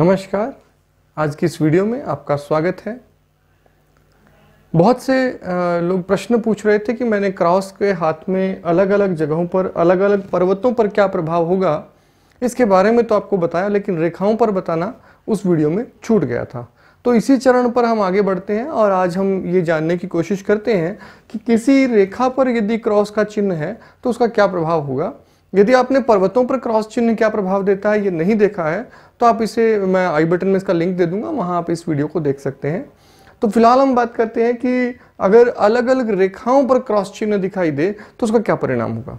नमस्कार आज की इस वीडियो में आपका स्वागत है बहुत से लोग प्रश्न पूछ रहे थे कि मैंने क्रॉस के हाथ में अलग अलग जगहों पर अलग अलग पर्वतों पर क्या प्रभाव होगा इसके बारे में तो आपको बताया लेकिन रेखाओं पर बताना उस वीडियो में छूट गया था तो इसी चरण पर हम आगे बढ़ते हैं और आज हम ये जानने की कोशिश करते हैं कि किसी रेखा पर यदि क्रॉस का चिन्ह है तो उसका क्या प्रभाव होगा यदि आपने पर्वतों पर क्रॉस चिन्ह क्या प्रभाव देता है ये नहीं देखा है तो आप इसे मैं आई बटन में इसका लिंक दे दूंगा वहां आप इस वीडियो को देख सकते हैं तो फिलहाल हम बात करते हैं कि अगर अलग अलग रेखाओं पर क्रॉस चिन्ह दिखाई दे तो उसका क्या परिणाम होगा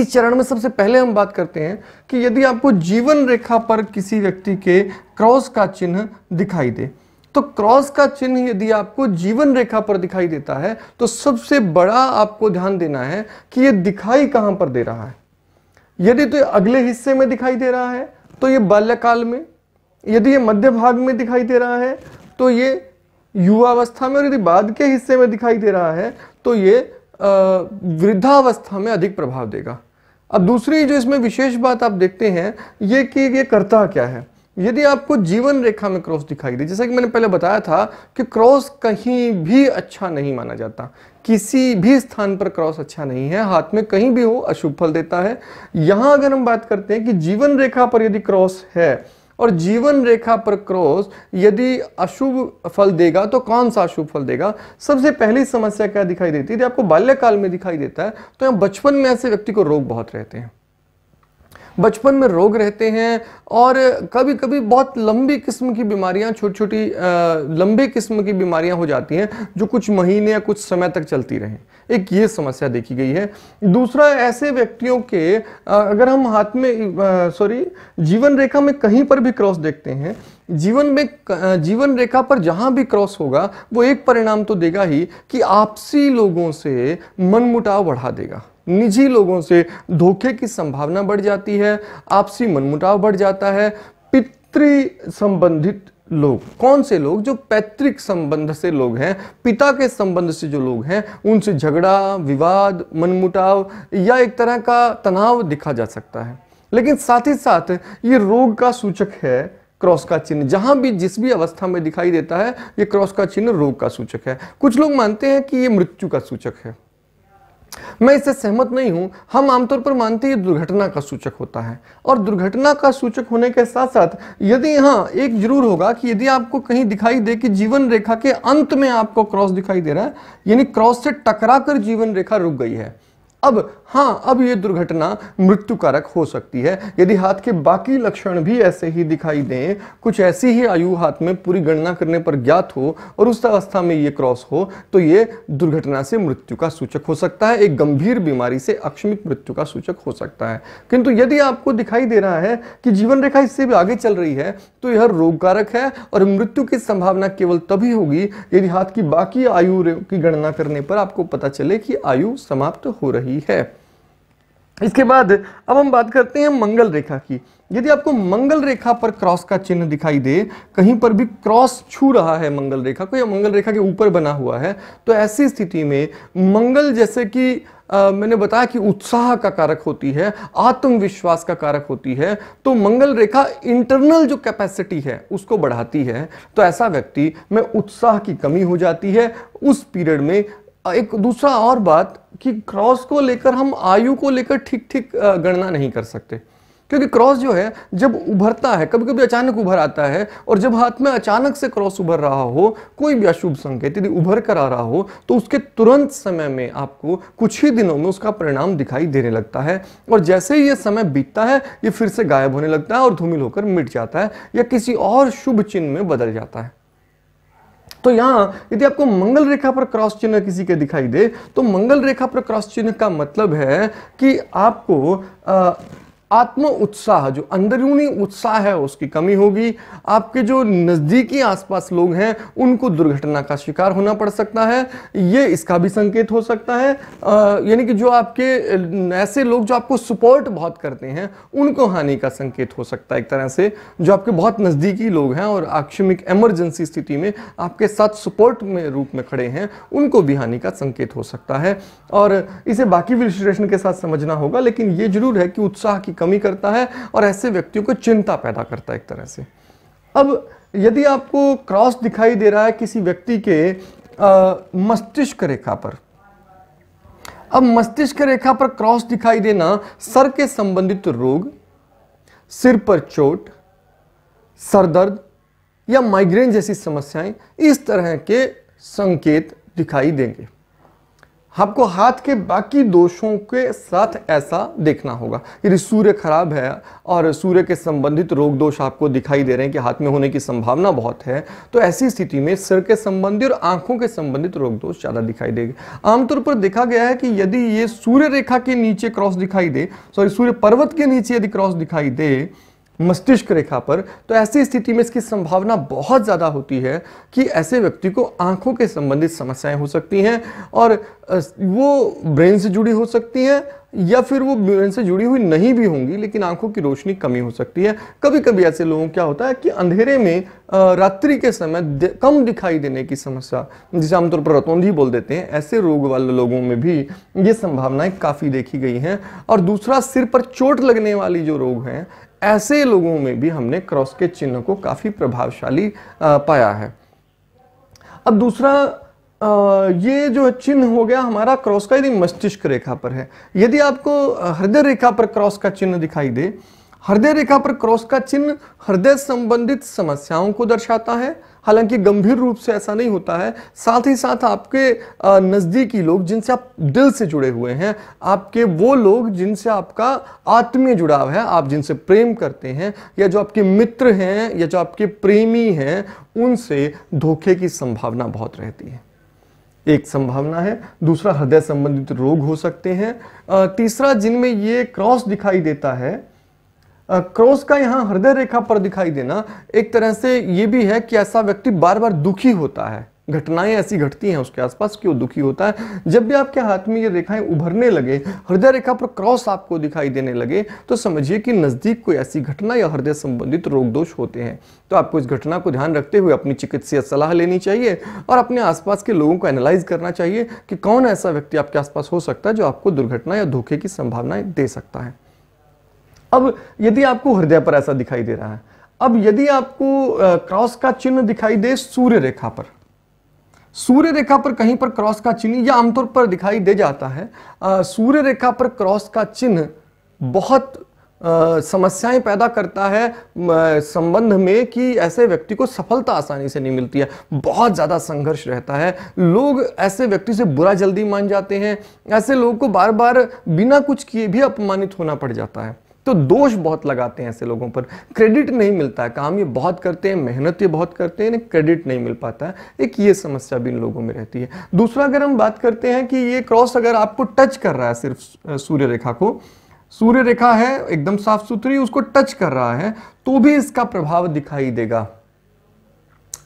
इस चरण में सबसे पहले हम बात करते हैं कि यदि आपको जीवन रेखा पर किसी व्यक्ति के क्रॉस का चिन्ह दिखाई दे तो क्रॉस का चिन्ह यदि आपको जीवन रेखा पर दिखाई देता है तो सबसे बड़ा आपको ध्यान देना है कि यह दिखाई कहां पर दे रहा है यदि तो अगले हिस्से में दिखाई दे रहा है तो ये बाल्यकाल में यदि ये मध्य भाग में दिखाई दे रहा है तो ये युवावस्था में और यदि बाद के हिस्से में दिखाई दे रहा है तो ये वृद्धावस्था में अधिक प्रभाव देगा अब दूसरी जो इसमें विशेष बात आप देखते हैं ये कि ये करता क्या है यदि आपको जीवन रेखा में क्रॉस दिखाई दे जैसा कि मैंने पहले बताया था कि क्रॉस कहीं भी अच्छा नहीं माना जाता किसी भी स्थान पर क्रॉस अच्छा नहीं है हाथ में कहीं भी हो अशुभ फल देता है यहां अगर हम बात करते हैं कि जीवन रेखा पर यदि क्रॉस है और जीवन रेखा पर क्रॉस यदि अशुभ फल देगा तो कौन सा अशुभ फल देगा सबसे पहली समस्या क्या दिखाई देती है यदि आपको बाल्यकाल में दिखाई देता है तो यहाँ बचपन में ऐसे व्यक्ति को रोग बहुत रहते हैं बचपन में रोग रहते हैं और कभी कभी बहुत लंबी किस्म की बीमारियां छोटी छोटी लंबे किस्म की बीमारियां हो जाती हैं जो कुछ महीने या कुछ समय तक चलती रहें एक ये समस्या देखी गई है दूसरा ऐसे व्यक्तियों के अगर हम हाथ में सॉरी जीवन रेखा में कहीं पर भी क्रॉस देखते हैं जीवन में जीवन रेखा पर जहाँ भी क्रॉस होगा वो एक परिणाम तो देगा ही कि आपसी लोगों से मनमुटाव बढ़ा देगा निजी लोगों से धोखे की संभावना बढ़ जाती है आपसी मनमुटाव बढ़ जाता है पितृ संबंधित लोग कौन से लोग जो पैतृक संबंध से लोग हैं पिता के संबंध से जो लोग हैं उनसे झगड़ा विवाद मनमुटाव या एक तरह का तनाव दिखा जा सकता है लेकिन साथ ही साथ ये रोग का सूचक है क्रॉस का चिन्ह जहां भी जिस भी अवस्था में दिखाई देता है ये क्रॉस का चिन्ह रोग का सूचक है कुछ लोग मानते हैं कि ये मृत्यु का सूचक है मैं इससे सहमत नहीं हूं हम आमतौर पर मानते हैं दुर्घटना का सूचक होता है और दुर्घटना का सूचक होने के साथ साथ यदि हाँ एक जरूर होगा कि यदि आपको कहीं दिखाई दे कि जीवन रेखा के अंत में आपको क्रॉस दिखाई दे रहा है यानी क्रॉस से टकरा कर जीवन रेखा रुक गई है अब हाँ अब ये दुर्घटना मृत्यु कारक हो सकती है यदि हाथ के बाकी लक्षण भी ऐसे ही दिखाई दें कुछ ऐसी ही आयु हाथ में पूरी गणना करने पर ज्ञात हो और उस अवस्था में ये क्रॉस हो तो ये दुर्घटना से मृत्यु का सूचक हो सकता है एक गंभीर बीमारी से अक्षमिक मृत्यु का सूचक हो सकता है किंतु यदि आपको दिखाई दे रहा है कि जीवन रेखा इससे भी आगे चल रही है तो यह रोगकारक है और मृत्यु की संभावना केवल तभी होगी यदि हाथ की बाकी आयु की गणना करने पर आपको पता चले कि आयु समाप्त हो रही रही है इसके बाद अब हम बात करते हैं मंगल रेखा की यदि आपको मंगल रेखा पर क्रॉस का चिन्ह दिखाई दे कहीं पर भी क्रॉस छू रहा है मंगल रेखा को या मंगल रेखा के ऊपर बना हुआ है तो ऐसी स्थिति में मंगल जैसे कि आ, मैंने बताया कि उत्साह का कारक होती है आत्मविश्वास का कारक होती है तो मंगल रेखा इंटरनल जो कैपेसिटी है उसको बढ़ाती है तो ऐसा व्यक्ति में उत्साह की कमी हो जाती है उस पीरियड में एक दूसरा और बात कि क्रॉस को लेकर हम आयु को लेकर ठीक ठीक गणना नहीं कर सकते क्योंकि क्रॉस जो है जब उभरता है कभी कभी अचानक उभर आता है और जब हाथ में अचानक से क्रॉस उभर रहा हो कोई भी अशुभ संकेत यदि उभर कर आ रहा हो तो उसके तुरंत समय में आपको कुछ ही दिनों में उसका परिणाम दिखाई देने लगता है और जैसे ही ये समय बीतता है ये फिर से गायब होने लगता है और धूमिल होकर मिट जाता है या किसी और शुभ चिन्ह में बदल जाता है तो यहां यदि आपको मंगल रेखा पर क्रॉस चिन्ह किसी के दिखाई दे तो मंगल रेखा पर क्रॉस चिन्ह का मतलब है कि आपको आ, आत्म उत्साह जो अंदरूनी उत्साह है उसकी कमी होगी आपके जो नज़दीकी आसपास लोग हैं उनको दुर्घटना का शिकार होना पड़ सकता है ये इसका भी संकेत हो सकता है यानी कि जो आपके ऐसे लोग जो आपको सपोर्ट बहुत करते हैं उनको हानि का संकेत हो सकता है एक तरह से जो आपके बहुत नज़दीकी लोग हैं और आकस्मिक एमरजेंसी स्थिति में आपके साथ सपोर्ट में रूप में खड़े हैं उनको भी हानि का संकेत हो सकता है और इसे बाकी विश्लेषण के साथ समझना होगा लेकिन ये जरूर है कि उत्साह की कमी करता है और ऐसे व्यक्तियों को चिंता पैदा करता है एक तरह से अब यदि आपको क्रॉस दिखाई दे रहा है किसी व्यक्ति के मस्तिष्क रेखा पर अब मस्तिष्क रेखा पर क्रॉस दिखाई देना सर के संबंधित रोग सिर पर चोट सर दर्द या माइग्रेन जैसी समस्याएं इस तरह के संकेत दिखाई देंगे आपको हाथ के बाकी दोषों के साथ ऐसा देखना होगा यदि सूर्य खराब है और सूर्य के संबंधित रोग दोष आपको दिखाई दे रहे हैं कि हाथ में होने की संभावना बहुत है तो ऐसी स्थिति में सिर के संबंधी और आंखों के संबंधित रोग दोष ज़्यादा दिखाई देगा आमतौर पर देखा गया है कि यदि ये सूर्य रेखा के नीचे क्रॉस दिखाई दे सॉरी सूर्य पर्वत के नीचे यदि क्रॉस दिखाई दे मस्तिष्क रेखा पर तो ऐसी स्थिति में इसकी संभावना बहुत ज़्यादा होती है कि ऐसे व्यक्ति को आंखों के संबंधित समस्याएं हो सकती हैं और वो ब्रेन से जुड़ी हो सकती हैं या फिर वो ब्रेन से जुड़ी हुई नहीं भी होंगी लेकिन आंखों की रोशनी कमी हो सकती है कभी कभी ऐसे लोगों क्या होता है कि अंधेरे में रात्रि के समय कम दिखाई देने की समस्या जिसे आमतौर पर रतौंधी बोल देते हैं ऐसे रोग वाले लोगों में भी ये संभावनाएं काफ़ी देखी गई हैं और दूसरा सिर पर चोट लगने वाली जो रोग हैं ऐसे लोगों में भी हमने क्रॉस के चिन्ह को काफ़ी प्रभावशाली पाया है अब दूसरा ये जो चिन्ह हो गया हमारा क्रॉस का यदि मस्तिष्क रेखा पर है यदि आपको हृदय रेखा पर क्रॉस का चिन्ह दिखाई दे हृदय रेखा पर क्रॉस का चिन्ह हृदय संबंधित समस्याओं को दर्शाता है हालांकि गंभीर रूप से ऐसा नहीं होता है साथ ही साथ आपके नज़दीकी लोग जिनसे आप दिल से जुड़े हुए हैं आपके वो लोग जिनसे आपका आत्मीय जुड़ाव है आप जिनसे प्रेम करते हैं या जो आपके मित्र हैं या जो आपके प्रेमी हैं उनसे धोखे की संभावना बहुत रहती है एक संभावना है दूसरा हृदय संबंधित रोग हो सकते हैं तीसरा जिनमें ये क्रॉस दिखाई देता है क्रॉस का यहाँ हृदय रेखा पर दिखाई देना एक तरह से ये भी है कि ऐसा व्यक्ति बार बार दुखी होता है घटनाएं ऐसी घटती हैं उसके आसपास कि वो दुखी होता है जब भी आपके हाथ में ये रेखाएं उभरने लगे हृदय रेखा पर क्रॉस आपको दिखाई देने लगे तो समझिए कि नज़दीक कोई ऐसी घटना या हृदय संबंधित रोग दोष होते हैं तो आपको इस घटना को ध्यान रखते हुए अपनी चिकित्सीय सलाह लेनी चाहिए और अपने आसपास के लोगों को एनालाइज करना चाहिए कि कौन ऐसा व्यक्ति आपके आसपास हो सकता है जो आपको दुर्घटना या धोखे की संभावनाएं दे सकता है अब यदि आपको हृदय पर ऐसा दिखाई दे रहा है अब यदि आपको क्रॉस का चिन्ह दिखाई दे सूर्य रेखा पर सूर्य रेखा पर कहीं पर क्रॉस का चिन्ह या आमतौर पर दिखाई दे जाता है सूर्य रेखा पर क्रॉस का चिन्ह बहुत समस्याएं पैदा करता है संबंध में कि ऐसे व्यक्ति को सफलता आसानी से नहीं मिलती है बहुत ज़्यादा संघर्ष रहता है लोग ऐसे व्यक्ति से बुरा जल्दी मान जाते हैं ऐसे लोग को बार बार बिना कुछ किए भी अपमानित होना पड़ जाता है तो दोष बहुत लगाते हैं ऐसे लोगों पर क्रेडिट नहीं मिलता है काम ये बहुत करते हैं मेहनत ये बहुत करते हैं क्रेडिट नहीं मिल पाता है एक ये समस्या भी इन लोगों में रहती है दूसरा अगर हम बात करते हैं कि ये क्रॉस अगर आपको टच कर रहा है सिर्फ सूर्य रेखा को सूर्य रेखा है एकदम साफ सुथरी उसको टच कर रहा है तो भी इसका प्रभाव दिखाई देगा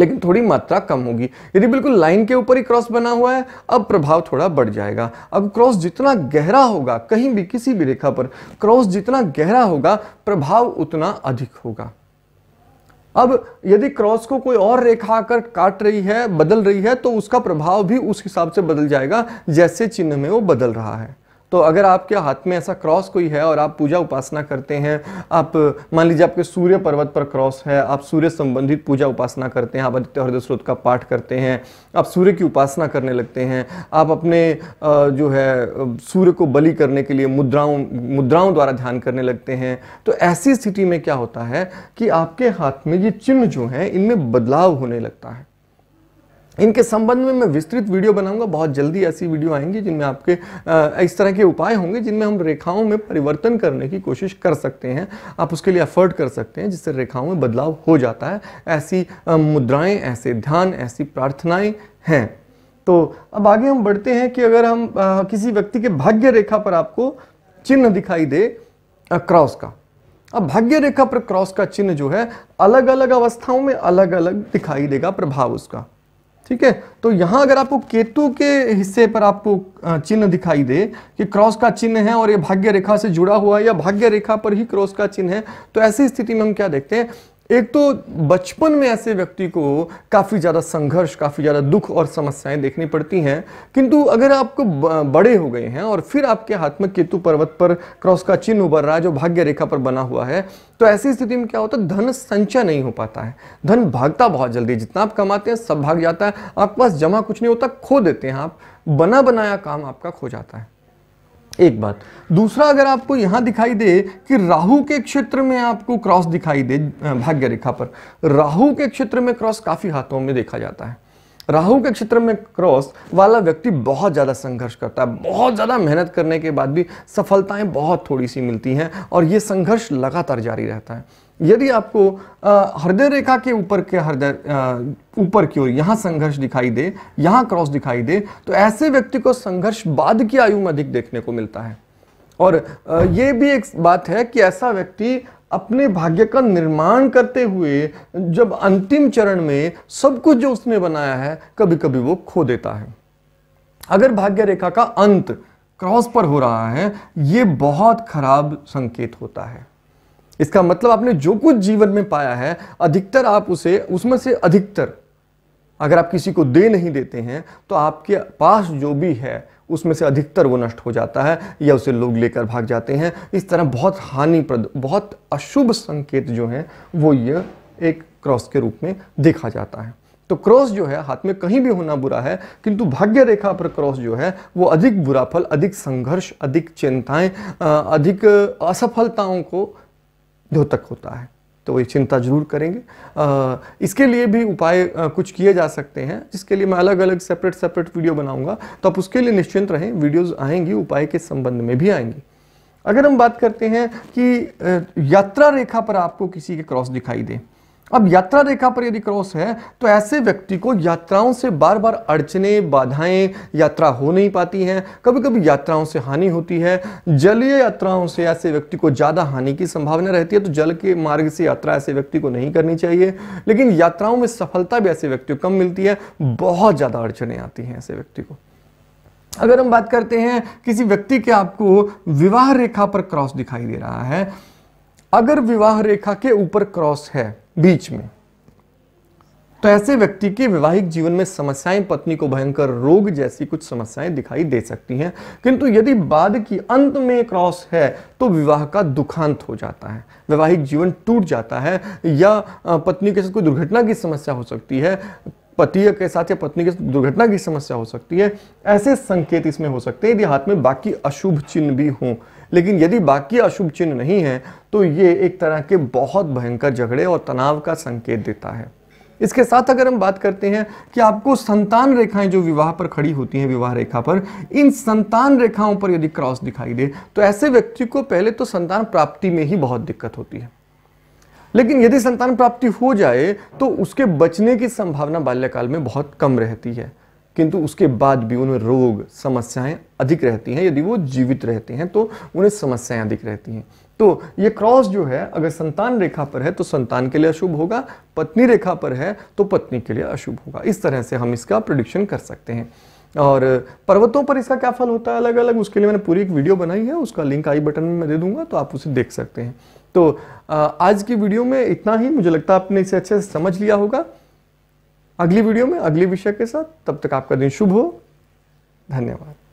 लेकिन थोड़ी मात्रा कम होगी यदि बिल्कुल लाइन के ऊपर ही क्रॉस बना हुआ है अब प्रभाव थोड़ा बढ़ जाएगा अब क्रॉस जितना गहरा होगा कहीं भी किसी भी रेखा पर क्रॉस जितना गहरा होगा प्रभाव उतना अधिक होगा अब यदि क्रॉस को कोई और रेखा आकर काट रही है बदल रही है तो उसका प्रभाव भी उस हिसाब से बदल जाएगा जैसे चिन्ह में वो बदल रहा है तो अगर आपके हाथ में ऐसा क्रॉस कोई है और आप पूजा उपासना करते हैं आप मान लीजिए आपके सूर्य पर्वत पर क्रॉस है आप सूर्य संबंधित पूजा उपासना करते हैं आप आदित्य हृदय स्रोत का पाठ करते हैं आप सूर्य की उपासना करने लगते हैं आप अपने जो है सूर्य को बलि करने के लिए मुद्राओं मुद्राओं द्वारा ध्यान करने लगते हैं तो ऐसी स्थिति में क्या होता है कि आपके हाथ में ये चिन्ह जो हैं इनमें बदलाव होने लगता है इनके संबंध में मैं विस्तृत वीडियो बनाऊंगा बहुत जल्दी ऐसी वीडियो आएंगी जिनमें आपके इस तरह के उपाय होंगे जिनमें हम रेखाओं में परिवर्तन करने की कोशिश कर सकते हैं आप उसके लिए एफर्ट कर सकते हैं जिससे रेखाओं में बदलाव हो जाता है ऐसी मुद्राएं ऐसे ध्यान ऐसी प्रार्थनाएं हैं तो अब आगे हम बढ़ते हैं कि अगर हम आ, किसी व्यक्ति के भाग्य रेखा पर आपको चिन्ह दिखाई दे क्रॉस का अब भाग्य रेखा पर क्रॉस का चिन्ह जो है अलग अलग अवस्थाओं में अलग अलग दिखाई देगा प्रभाव उसका ठीक है तो यहां अगर आपको केतु के हिस्से पर आपको चिन्ह दिखाई दे कि क्रॉस का चिन्ह है और ये भाग्य रेखा से जुड़ा हुआ है या भाग्य रेखा पर ही क्रॉस का चिन्ह है तो ऐसी स्थिति में हम क्या देखते हैं एक तो बचपन में ऐसे व्यक्ति को काफ़ी ज़्यादा संघर्ष काफ़ी ज़्यादा दुख और समस्याएं देखनी पड़ती हैं किंतु अगर आपको बड़े हो गए हैं और फिर आपके हाथ में केतु पर्वत पर क्रॉस का चिन्ह उभर रहा है जो भाग्य रेखा पर बना हुआ है तो ऐसी स्थिति में क्या होता है धन संचय नहीं हो पाता है धन भागता बहुत जल्दी जितना आप कमाते हैं सब भाग जाता है आपके पास जमा कुछ नहीं होता खो देते हैं आप बना बनाया काम आपका खो जाता है एक बात दूसरा अगर आपको यहाँ दिखाई दे कि राहु के क्षेत्र में आपको क्रॉस दिखाई दे भाग्य रेखा पर राहु के क्षेत्र में क्रॉस काफ़ी हाथों में देखा जाता है राहु के क्षेत्र में क्रॉस वाला व्यक्ति बहुत ज़्यादा संघर्ष करता है बहुत ज़्यादा मेहनत करने के बाद भी सफलताएं बहुत थोड़ी सी मिलती हैं और ये संघर्ष लगातार जारी रहता है यदि आपको हृदय रेखा के ऊपर के हृदय ऊपर की ओर यहाँ संघर्ष दिखाई दे यहाँ क्रॉस दिखाई दे तो ऐसे व्यक्ति को संघर्ष बाद की आयु में अधिक देखने को मिलता है और ये भी एक बात है कि ऐसा व्यक्ति अपने भाग्य का निर्माण करते हुए जब अंतिम चरण में सब कुछ जो उसने बनाया है कभी कभी वो खो देता है अगर भाग्य रेखा का अंत क्रॉस पर हो रहा है ये बहुत खराब संकेत होता है इसका मतलब आपने जो कुछ जीवन में पाया है अधिकतर आप उसे उसमें से अधिकतर अगर आप किसी को दे नहीं देते हैं तो आपके पास जो भी है उसमें से अधिकतर वो नष्ट हो जाता है या उसे लोग लेकर भाग जाते हैं इस तरह बहुत हानिप्रद बहुत अशुभ संकेत जो हैं वो ये एक क्रॉस के रूप में देखा जाता है तो क्रॉस जो है हाथ में कहीं भी होना बुरा है किंतु भाग्य रेखा पर क्रॉस जो है वो अधिक बुरा फल अधिक संघर्ष अधिक चिंताएं अधिक असफलताओं को द्योतक होता है तो ये चिंता जरूर करेंगे आ, इसके लिए भी उपाय कुछ किए जा सकते हैं जिसके लिए मैं अलग अलग सेपरेट सेपरेट वीडियो बनाऊंगा तो आप उसके लिए निश्चिंत रहें वीडियोस आएंगी उपाय के संबंध में भी आएंगी अगर हम बात करते हैं कि यात्रा रेखा पर आपको किसी के क्रॉस दिखाई दे अब यात्रा रेखा पर यदि क्रॉस है तो ऐसे व्यक्ति को यात्राओं से बार बार अड़चने बाधाएं यात्रा हो नहीं पाती हैं कभी कभी यात्राओं से हानि होती है जलीय यात्राओं से ऐसे व्यक्ति को ज़्यादा हानि की संभावना रहती है तो जल के मार्ग से यात्रा ऐसे व्यक्ति को नहीं करनी चाहिए लेकिन यात्राओं में सफलता भी ऐसे व्यक्ति को कम मिलती है बहुत ज़्यादा अड़चने आती हैं ऐसे व्यक्ति को अगर हम बात करते हैं किसी व्यक्ति के आपको विवाह रेखा पर क्रॉस दिखाई दे रहा है अगर विवाह रेखा के ऊपर क्रॉस है बीच में तो ऐसे व्यक्ति के वैवाहिक जीवन में समस्याएं पत्नी को भयंकर रोग जैसी कुछ समस्याएं दिखाई दे सकती हैं किंतु यदि बाद की अंत में क्रॉस है तो विवाह का दुखांत हो जाता है वैवाहिक जीवन टूट जाता है या पत्नी के साथ कोई दुर्घटना की समस्या हो सकती है पति के साथ या पत्नी के साथ दुर्घटना की समस्या हो सकती है ऐसे संकेत इसमें हो सकते हैं यदि हाथ में बाकी अशुभ चिन्ह भी हों लेकिन यदि बाकी अशुभ चिन्ह नहीं है तो ये एक तरह के बहुत भयंकर झगड़े और तनाव का संकेत देता है इसके साथ अगर हम बात करते हैं कि आपको संतान रेखाएं जो विवाह पर खड़ी होती हैं विवाह रेखा पर इन संतान रेखाओं पर यदि क्रॉस दिखाई दे तो ऐसे व्यक्ति को पहले तो संतान प्राप्ति में ही बहुत दिक्कत होती है लेकिन यदि संतान प्राप्ति हो जाए तो उसके बचने की संभावना बाल्यकाल में बहुत कम रहती है किंतु उसके बाद भी उन्हें रोग समस्याएं अधिक रहती हैं यदि वो जीवित रहते हैं तो उन्हें समस्याएं अधिक रहती हैं तो ये क्रॉस जो है अगर संतान रेखा पर है तो संतान के लिए अशुभ होगा पत्नी रेखा पर है तो पत्नी के लिए अशुभ होगा इस तरह से हम इसका प्रोडिक्शन कर सकते हैं और पर्वतों पर इसका क्या फल होता है अलग अलग उसके लिए मैंने पूरी एक वीडियो बनाई है उसका लिंक आई बटन में मैं दे दूंगा तो आप उसे देख सकते हैं तो आज की वीडियो में इतना ही मुझे लगता है आपने इसे अच्छे से समझ लिया होगा अगली वीडियो में अगले विषय के साथ तब तक आपका दिन शुभ हो धन्यवाद